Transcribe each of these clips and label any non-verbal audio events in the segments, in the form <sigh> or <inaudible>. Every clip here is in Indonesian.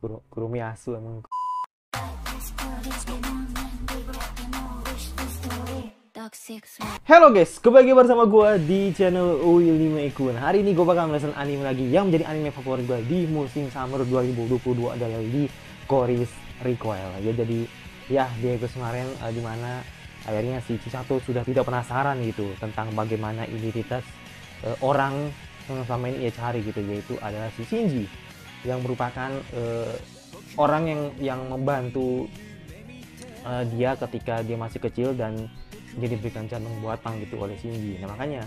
Kuro, asu emang Halo guys, kembali lagi bersama gue di channel Willy Ikun Hari ini gue bakal ngelesen anime lagi yang menjadi anime favorit gue di musim summer 2022 adalah di Chorus Recoil Ya jadi, ya di kemarin uh, eh, dimana akhirnya si Chisato sudah tidak penasaran gitu tentang bagaimana identitas uh, orang yang eh, selama ini ia cari gitu yaitu adalah si Shinji yang merupakan uh, orang yang yang membantu uh, dia ketika dia masih kecil dan dia diberikan jantung buatan gitu oleh Shinji. Nah makanya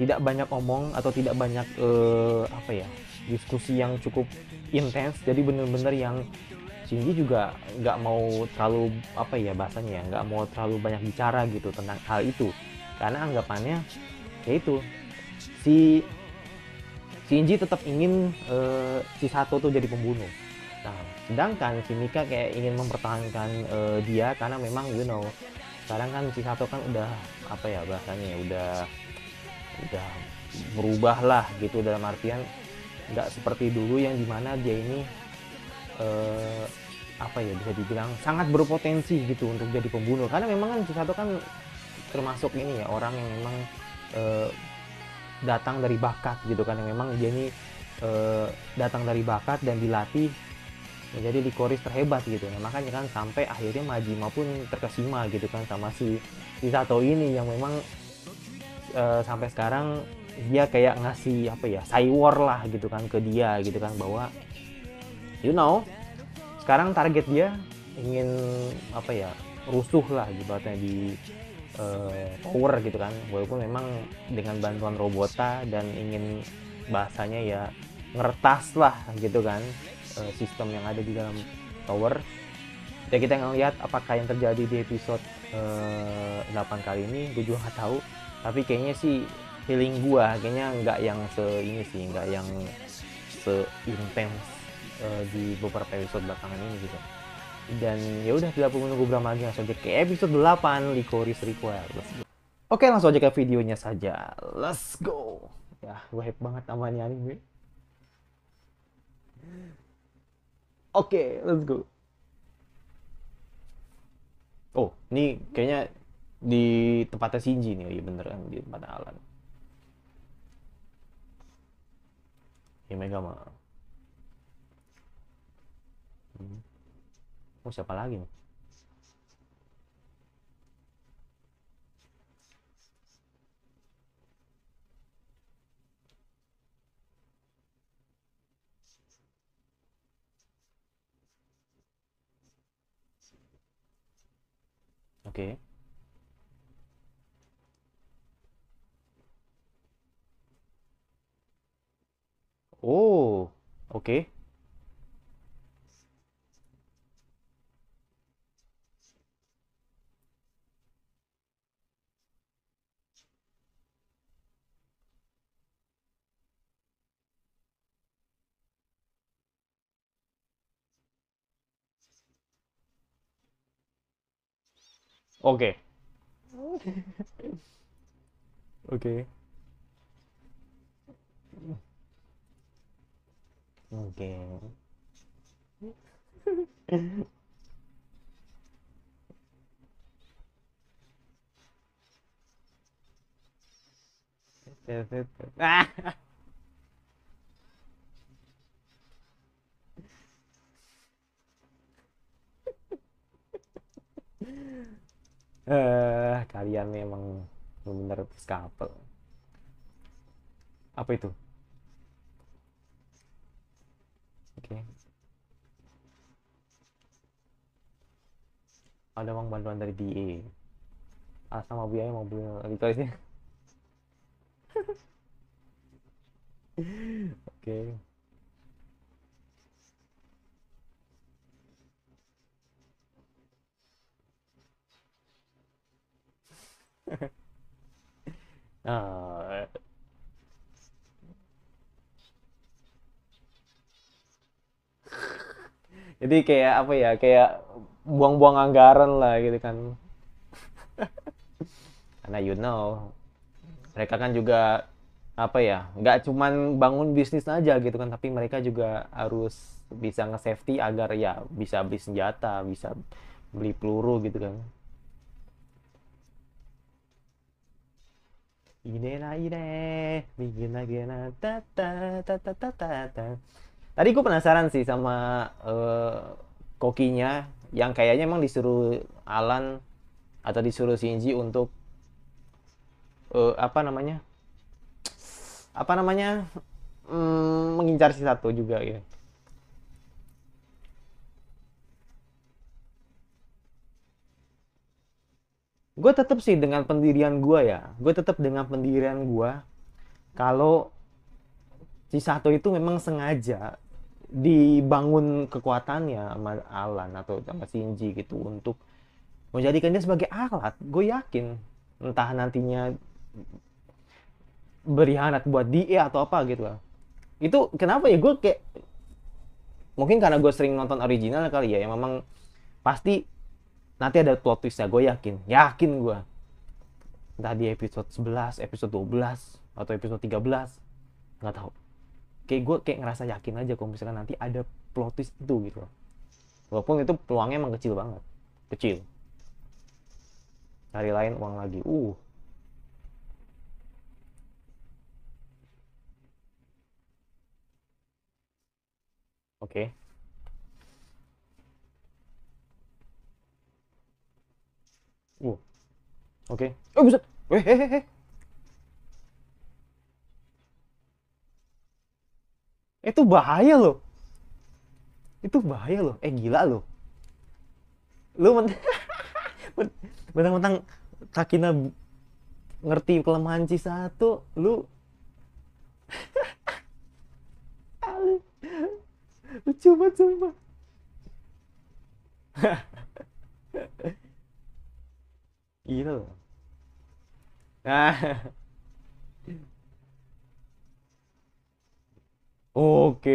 tidak banyak omong atau tidak banyak uh, apa ya diskusi yang cukup intens. Jadi bener-bener yang Shinji juga nggak mau terlalu apa ya bahasanya ya nggak mau terlalu banyak bicara gitu tentang hal itu karena anggapannya yaitu si Shinji tetap ingin uh, si Sato tuh jadi pembunuh. Nah, sedangkan si Mika kayak ingin mempertahankan uh, dia karena memang you know sekarang kan si Sato kan udah apa ya bahasanya ya, udah udah berubah lah gitu dalam artian nggak seperti dulu yang dimana dia ini uh, apa ya bisa dibilang sangat berpotensi gitu untuk jadi pembunuh karena memang kan si Sato kan termasuk ini ya orang yang memang uh, datang dari bakat gitu kan yang memang dia ini e, datang dari bakat dan dilatih menjadi likoris terhebat gitu nah, makanya kan sampai akhirnya Majima pun terkesima gitu kan sama si Isato ini yang memang e, sampai sekarang dia kayak ngasih apa ya saywar lah gitu kan ke dia gitu kan bahwa you know sekarang target dia ingin apa ya rusuh lah ibaratnya di uh, power gitu kan walaupun memang dengan bantuan robota dan ingin bahasanya ya ngertas lah gitu kan uh, sistem yang ada di dalam tower ya kita ngeliat apakah yang terjadi di episode uh, eh, 8 kali ini gue juga nggak tahu tapi kayaknya sih healing gue kayaknya nggak yang se ini sih nggak yang se uh, di beberapa episode belakangan ini gitu dan ya udah tidak perlu menunggu berapa lagi langsung aja ke episode 8 Licorice Requel. Oke, langsung aja ke videonya saja. Let's go. Ya, gue hype banget ini anime. Oke, let's go. Oh, ini kayaknya di tempatnya Shinji nih, iya bener kan di tempat Alan. Ya Mega mah. oh siapa lagi nih Oke. Okay. Oh, oke. Okay. <laughs> Okay. okay. Okay. <laughs> <laughs> eh kalian memang benar-benar skapel. apa itu oke okay. ada uang bantuan dari DA ah sama biaya mau beli aja <laughs> oke okay. <laughs> Jadi kayak apa ya, kayak buang-buang anggaran lah gitu kan. <laughs> Karena you know, mereka kan juga apa ya, nggak cuman bangun bisnis aja gitu kan, tapi mereka juga harus bisa nge-safety agar ya bisa beli senjata, bisa beli peluru gitu kan. いいねないね右なげなたたたた ta ta ta tadi gue penasaran sih sama uh, kokinya yang kayaknya emang disuruh Alan atau disuruh Shinji untuk uh, apa namanya apa namanya mm, mengincar si satu juga gitu gue tetap sih dengan pendirian gue ya gue tetap dengan pendirian gue kalau si satu itu memang sengaja dibangun kekuatannya sama Alan atau sama Shinji gitu untuk menjadikan dia sebagai alat gue yakin entah nantinya berkhianat buat dia atau apa gitu lah itu kenapa ya gue kayak mungkin karena gue sering nonton original kali ya yang memang pasti nanti ada plot twist ya, gue yakin yakin gue entah di episode 11 episode 12 atau episode 13 nggak tahu kayak gue kayak ngerasa yakin aja kalau misalkan nanti ada plot twist itu gitu loh walaupun itu peluangnya emang kecil banget kecil hari lain uang lagi uh oke okay. Oke. Okay. Oh, eh, buset. Weh, hehehe. Eh. Eh, itu bahaya loh. Itu bahaya loh. Eh, gila loh. Lu men <laughs> mentang-mentang Takina ngerti kelemahan C 1 lu <laughs> lucu banget coba <laughs> gila loh Nah. <laughs> Oke.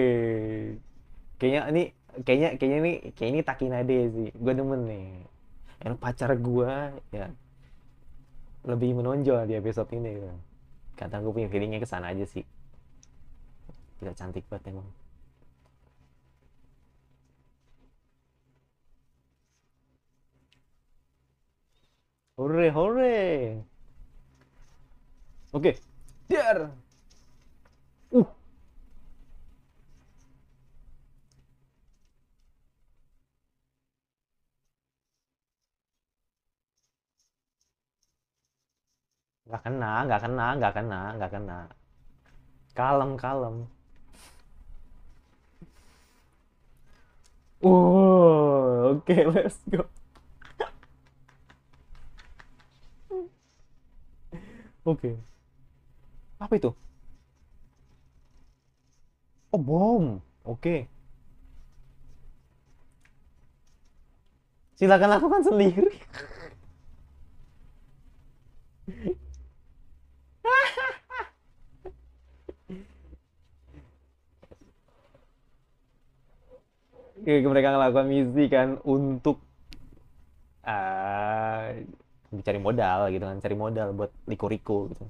Kayaknya ini kayaknya kayaknya ini kayak ini Takinade sih. gua demen nih. Yang pacar gua ya lebih menonjol di episode ini. Kata gue punya feelingnya ke sana aja sih. Gila cantik banget emang. Hore hore. Oke. Okay. Dar. Uh. Nggak kena, nggak kena, nggak kena, nggak kena. Kalem, kalem. uh, oke, okay, let's go. okay. Apa itu? Oh, bom. Oke. Okay. Silakan lakukan sendiri. mereka ngelakukan misi kan untuk uh, cari modal gitu kan cari modal buat liku likur gitu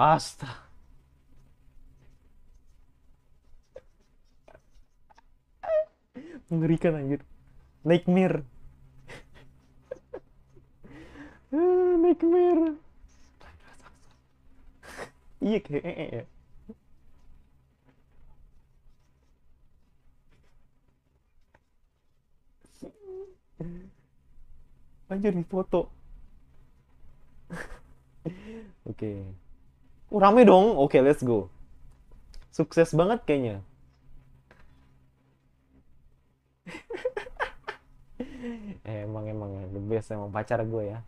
Asta. Mengerikan anjir. Nightmare. Ah, Nightmare. Iya kayak -e, e ya. Anjir di foto. Oke. okay. Oh, rame dong. Oke, okay, let's go. Sukses banget kayaknya. <laughs> emang emang ya. the best emang pacar gue ya.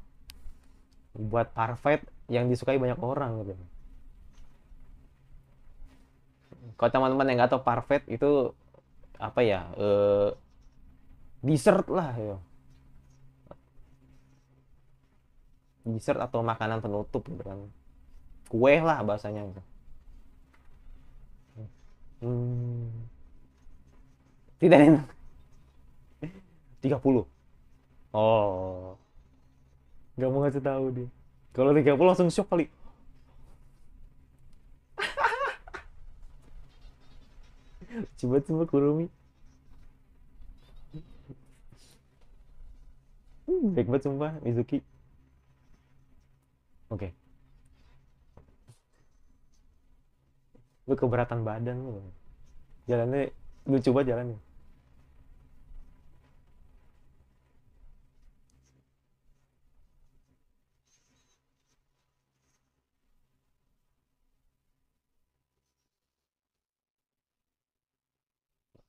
Buat parfait yang disukai banyak orang gitu. Kalau teman-teman yang nggak tahu parfait itu apa ya? Uh, dessert lah ya. Dessert atau makanan penutup gitu kan kue lah bahasanya itu hmm. tidak enak 30 oh nggak mau ngasih tahu dia kalau 30 langsung shock kali <laughs> coba coba kurumi baik hmm. banget sumpah Mizuki oke okay. gue keberatan badan lu jalannya lu coba jalannya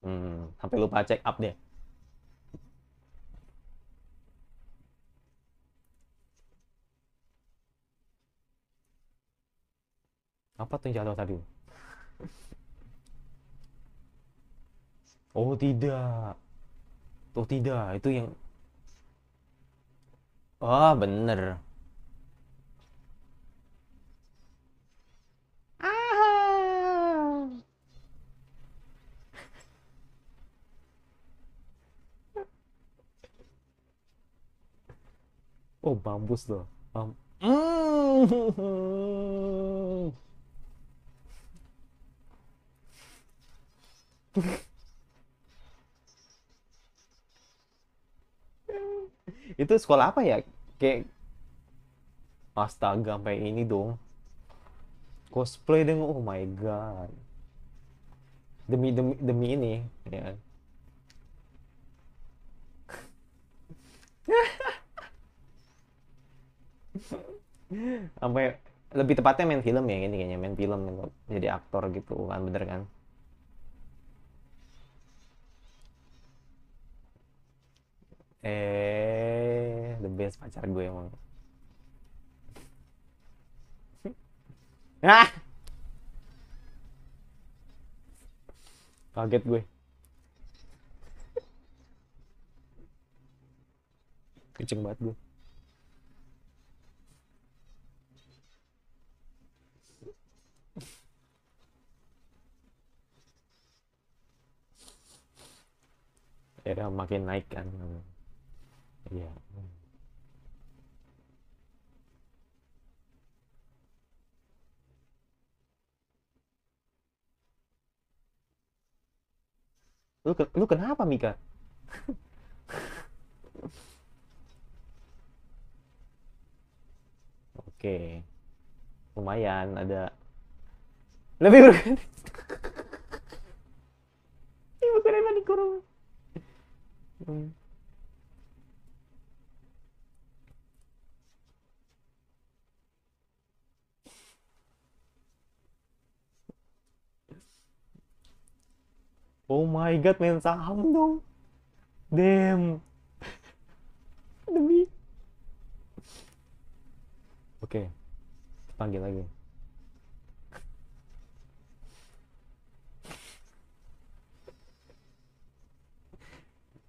Hmm, sampai lupa check up deh. Apa tuh yang jatuh tadi? Oh tidak. Oh tidak, itu yang Ah, oh, bener. Oh, bambus loh. mm. <laughs> itu sekolah apa ya kayak astaga sampai ini dong cosplay dengan oh my god demi demi demi ini ya kan? <laughs> sampai lebih tepatnya main film ya ini kayaknya main film jadi aktor gitu kan bener kan eh best pacar gue emang ah kaget gue kenceng banget gue ya makin naik kan iya yeah. Lu, lu kenapa Mika? Oke. Lumayan ada lebih berguna. Iya, Ibu keren dikurung. Hmm. Oh my god, main saham dong. Damn. <laughs> Demi. Oke. Okay. Panggil lagi. <laughs>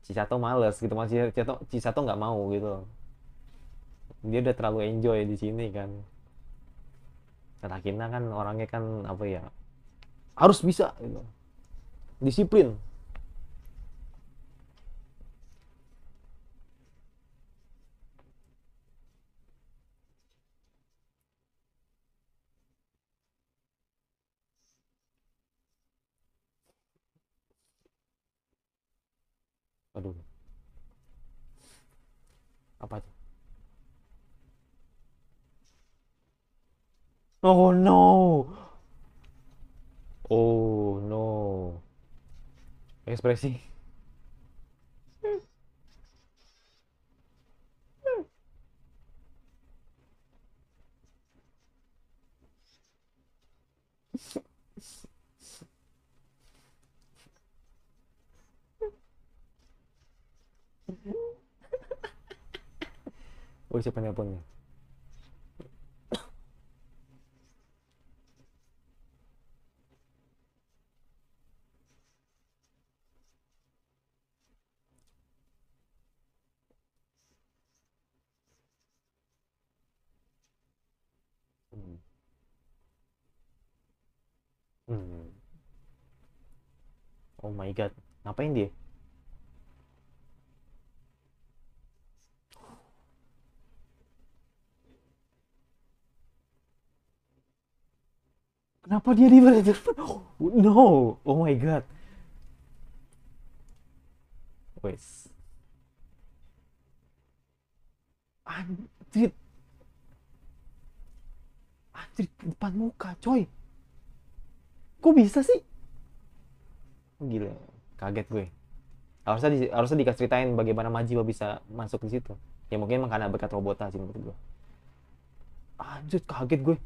Cisato males gitu masih Cisato Cisato nggak mau gitu dia udah terlalu enjoy di sini kan Kata Kina kan orangnya kan apa ya harus bisa gitu disiplin aduh apa itu oh no Expressi. Uy, se pone a poner. oh my god ngapain dia Kenapa dia di Oh <gasps> No, oh my god. Wes. Anjrit. Anjrit depan muka, coy. Kok bisa sih? gila kaget gue harusnya di, harusnya ceritain bagaimana Majiwa bisa masuk di situ ya mungkin emang karena berkat robota sih menurut gue anjir kaget gue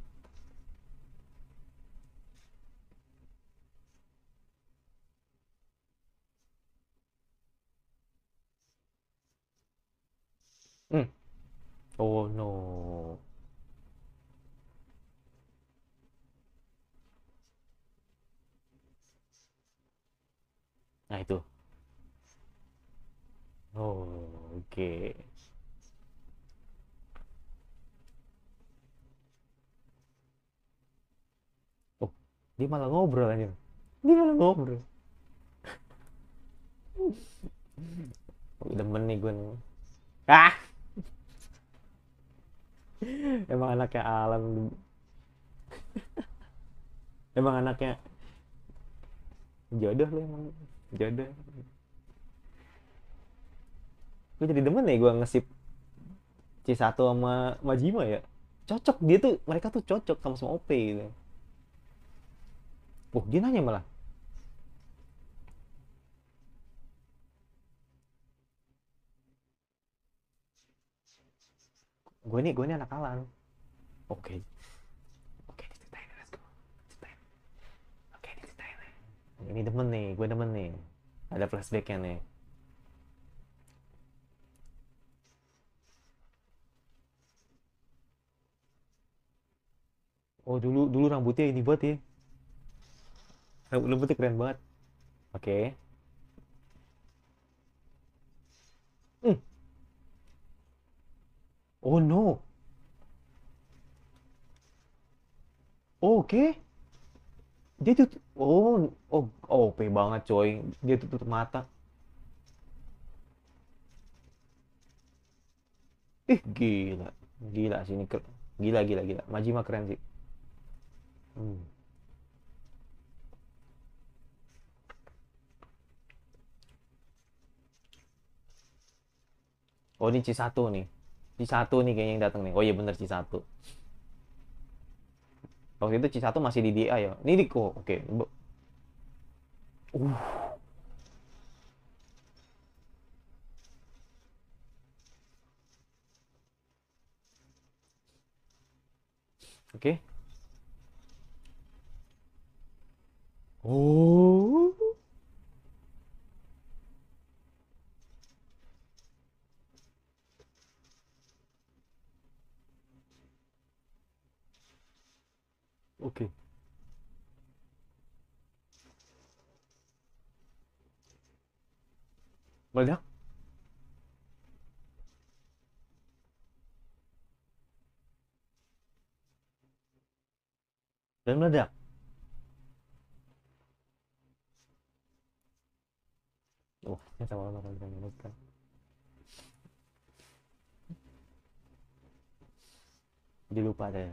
hmm. oh no itu oh, oke okay. oh dia malah ngobrol aja dia malah ngobrol demen nih gue nih. ah emang anaknya alam emang anaknya jodoh lu emang jodoh gue jadi demen ya gue ngesip C1 sama Majima ya cocok dia tuh mereka tuh cocok sama semua OP gitu oh dia nanya malah gue nih gue nih anak kalan oke okay. ini demen nih gue demen nih ada flashbacknya nih oh dulu dulu rambutnya ini buat ya rambutnya keren banget oke okay. hmm. oh no oke okay dia tuh oh oh OP oh, banget coy dia tuh tutup mata ih gila gila sini ini gila gila gila Majima keren sih hmm. Oh ini C1 nih C1 nih kayaknya yang datang nih Oh iya bener C1 waktu itu C1 masih di DA ya ini di oh, oke okay. uh. oke okay. dan meledak. Wah, ternyata malah akan meledak. Jadi lupa ada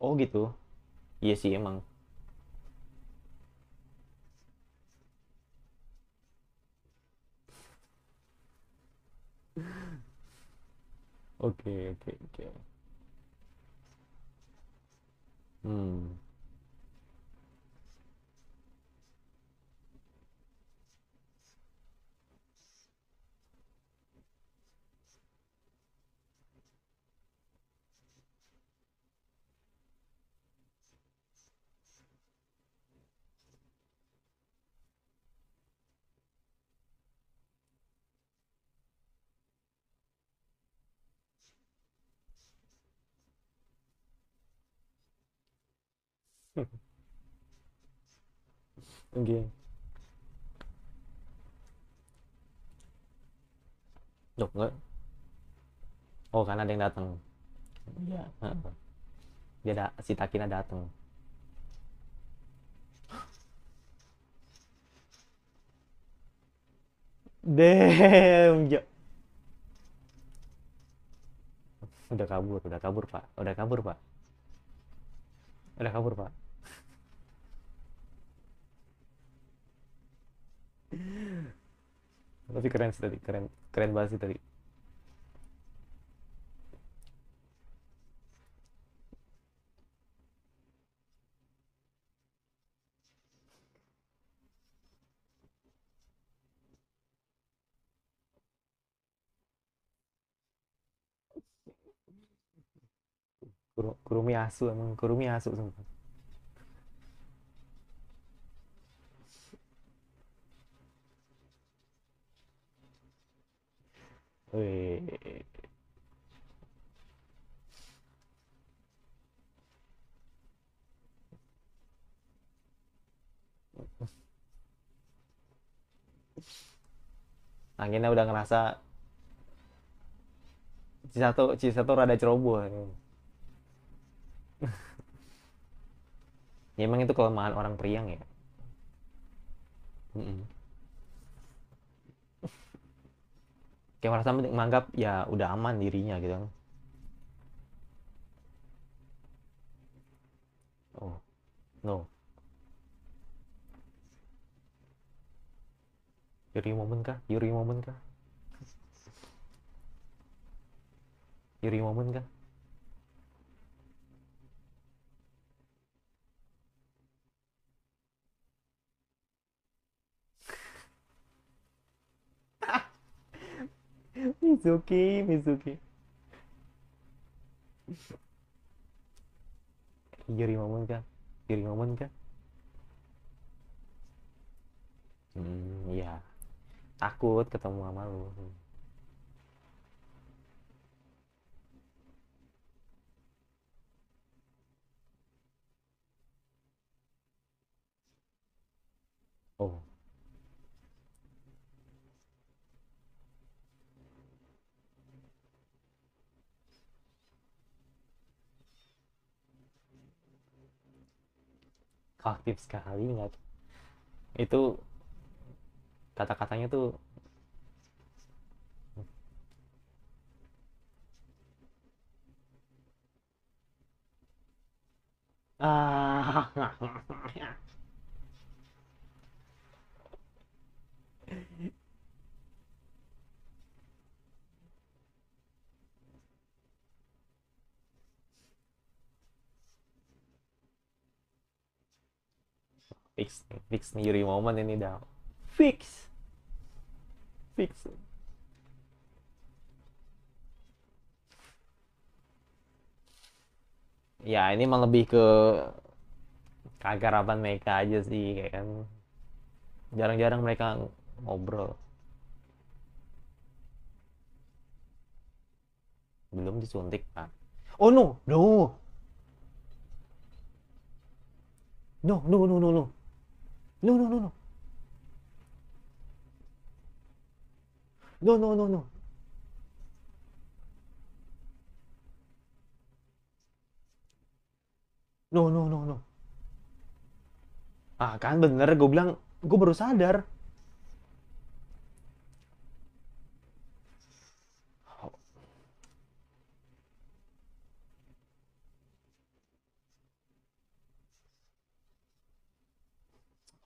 Oh gitu. Iya sih emang. Oke, oke, oke. Hmm. Okay. Loh, enggak. Oh, karena ada yang datang. Iya. Dia ada si Takina datang. Damn, ya. Udah kabur, udah kabur, Pak. Udah kabur, Pak. Udah kabur, Pak. tapi keren sih tadi keren keren banget sih tadi Kurumi asu emang kurumi asu sumpah Wih. Anginnya udah ngerasa C1 C1 rada ceroboh. <laughs> ya emang itu kelemahan orang priang ya. Mm -mm. kayak merasa menganggap ya udah aman dirinya gitu kan oh no Yuri momen kah? Yuri momen kah? Yuri momen kah? <laughs> Mizuki, Mizuki. Yuri momen kah? Yuri momen kah? Hmm, iya. Takut ketemu sama lu. Oh. aktif sekali nggak itu kata-katanya tuh ah <laughs> fix fix nih Yuri Moment ini dah fix fix ya ini mah lebih ke kagarapan mereka aja sih kayak kan jarang-jarang mereka ngobrol belum disuntik kan oh no no no no no no no No, no, no, no. No, no, no, no. No, no, no, no. Ah kan bener, gue bilang, gue baru sadar.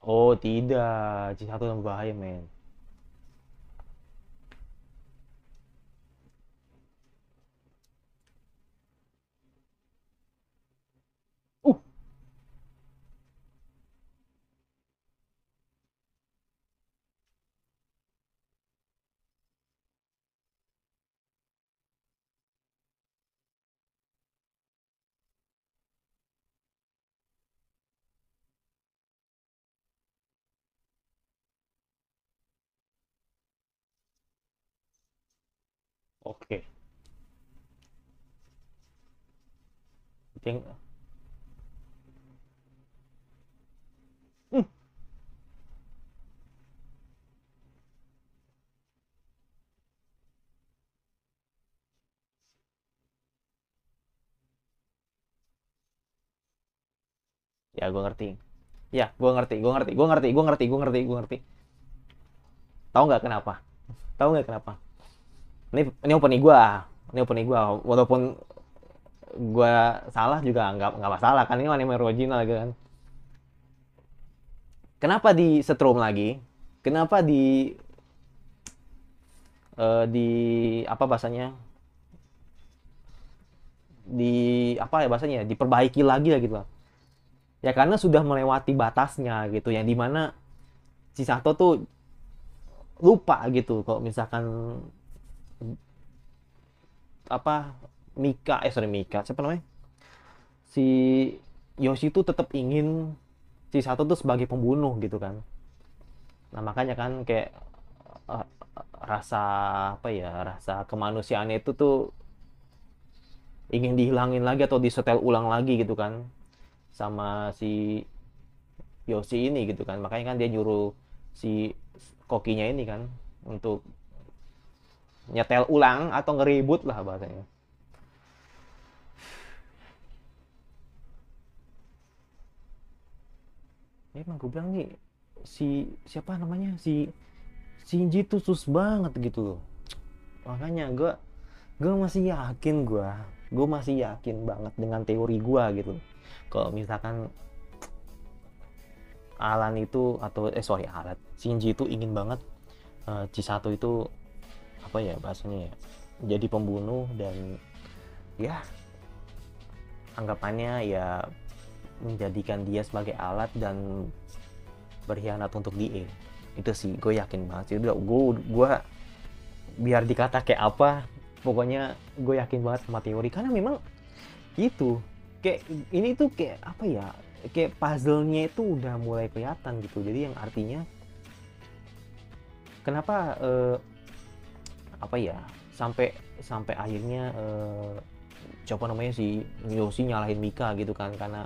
Oh tidak, C1 yang bahaya men. Oke. Okay. Hmm. Ya, gue ngerti. Ya, gue ngerti, gue ngerti, gue ngerti, gue ngerti, gue ngerti, gue ngerti. Tahu nggak kenapa? Tahu nggak kenapa? ini ini opini gue ini opini gue walaupun gue salah juga nggak nggak masalah kan ini anime original gitu kan kenapa di setrum lagi kenapa di uh, di apa bahasanya di apa ya bahasanya diperbaiki lagi lah gitu ya karena sudah melewati batasnya gitu yang dimana si Sato tuh lupa gitu kalau misalkan apa Mika eh sorry Mika siapa namanya si Yoshi itu tetap ingin si satu tuh sebagai pembunuh gitu kan nah makanya kan kayak uh, rasa apa ya rasa kemanusiaan itu tuh ingin dihilangin lagi atau disetel ulang lagi gitu kan sama si Yoshi ini gitu kan makanya kan dia nyuruh si kokinya ini kan untuk nyetel ulang atau ngeribut lah bahasanya. Ya, emang gue bilang nih si siapa namanya si Shinji tuh sus banget gitu loh. Makanya gue gue masih yakin gue gue masih yakin banget dengan teori gue gitu kalau misalkan Alan itu atau eh sorry Alan Shinji itu ingin banget uh, eh, Cisato itu apa ya bahasanya ya jadi pembunuh dan ya anggapannya ya menjadikan dia sebagai alat dan berkhianat untuk dia itu sih gue yakin banget sih udah gue gue biar dikata kayak apa pokoknya gue yakin banget sama teori karena memang itu kayak ini tuh kayak apa ya kayak puzzle-nya itu udah mulai kelihatan gitu jadi yang artinya kenapa uh, apa ya sampai sampai akhirnya uh, eh, coba namanya si Yoshi nyalahin Mika gitu kan karena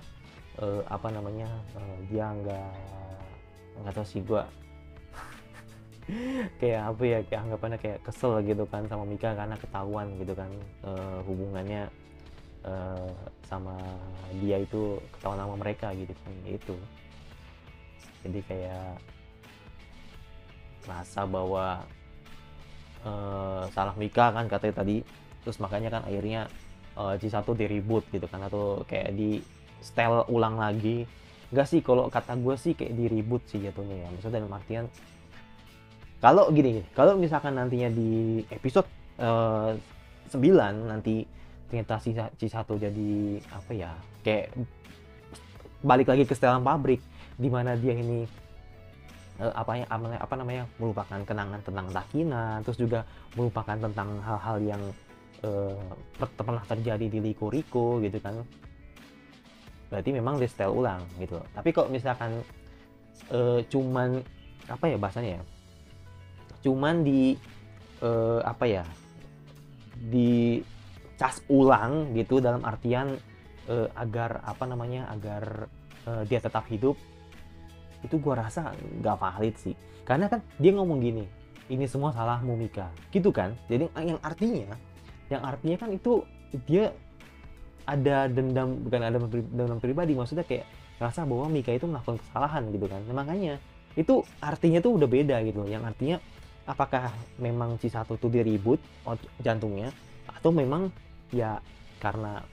uh, apa namanya uh, dia nggak nggak tahu sih gue <laughs> kayak apa ya kayak anggapannya kayak kesel gitu kan sama Mika karena ketahuan gitu kan uh, hubungannya uh, sama dia itu ketahuan sama mereka gitu kan itu jadi kayak rasa bahwa uh, salah nikah kan katanya tadi terus makanya kan akhirnya uh, eh, C1 di reboot gitu kan atau kayak di style ulang lagi nggak sih kalau kata gue sih kayak di reboot sih jatuhnya ya maksudnya dalam artian kalau gini, kalau misalkan nantinya di episode uh, eh, 9 nanti ternyata C1 jadi apa ya kayak balik lagi ke setelan pabrik di mana dia ini Eh, apa yang apa namanya melupakan kenangan tentang Sakina terus juga melupakan tentang hal-hal yang eh, pernah terjadi di Liko Riko gitu kan berarti memang di setel ulang gitu tapi kok misalkan eh, cuman apa ya bahasanya ya cuman di eh, apa ya di cas ulang gitu dalam artian agar apa namanya agar dia tetap hidup itu gue rasa gak valid sih karena kan dia ngomong gini ini semua salahmu Mika gitu kan jadi ah, yang artinya yang artinya kan itu dia ada dendam bukan ada dendam pribadi maksudnya kayak rasa bahwa Mika itu melakukan kesalahan gitu kan nah, makanya itu artinya tuh udah beda gitu loh. yang artinya apakah memang si satu tuh diribut jantungnya atau memang ya karena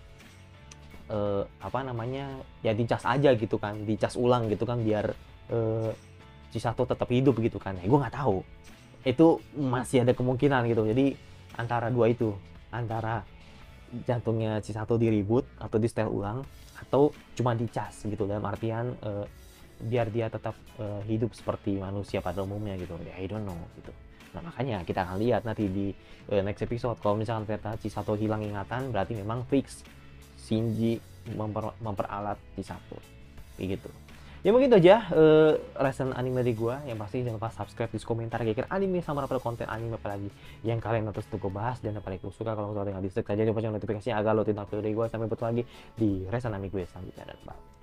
Uh, apa namanya ya dicas aja gitu kan dicas ulang gitu kan biar Eh, si Cisato tetap hidup gitu kan ya gue nggak tahu itu masih ada kemungkinan gitu jadi antara dua itu antara jantungnya Cisato satu diribut atau di setel ulang atau cuma dicas gitu dalam artian uh, biar dia tetap uh, hidup seperti manusia pada umumnya gitu. Ya, I don't know gitu. Nah makanya kita akan lihat nanti di uh, next episode kalau misalkan ternyata satu hilang ingatan berarti memang fix Shinji memper memperalat Chisato. Begitu ya mungkin itu aja uh, eh, lesson anime dari gue yang pasti jangan lupa subscribe di komentar kira-kira anime sama apa konten anime apa lagi yang kalian terus tuh gue bahas dan yang paling gue suka kalau misalnya tinggal di stick aja coba notifikasinya agar lo tidak dari gue sampai bertemu lagi di lesson anime gue selanjutnya dan bye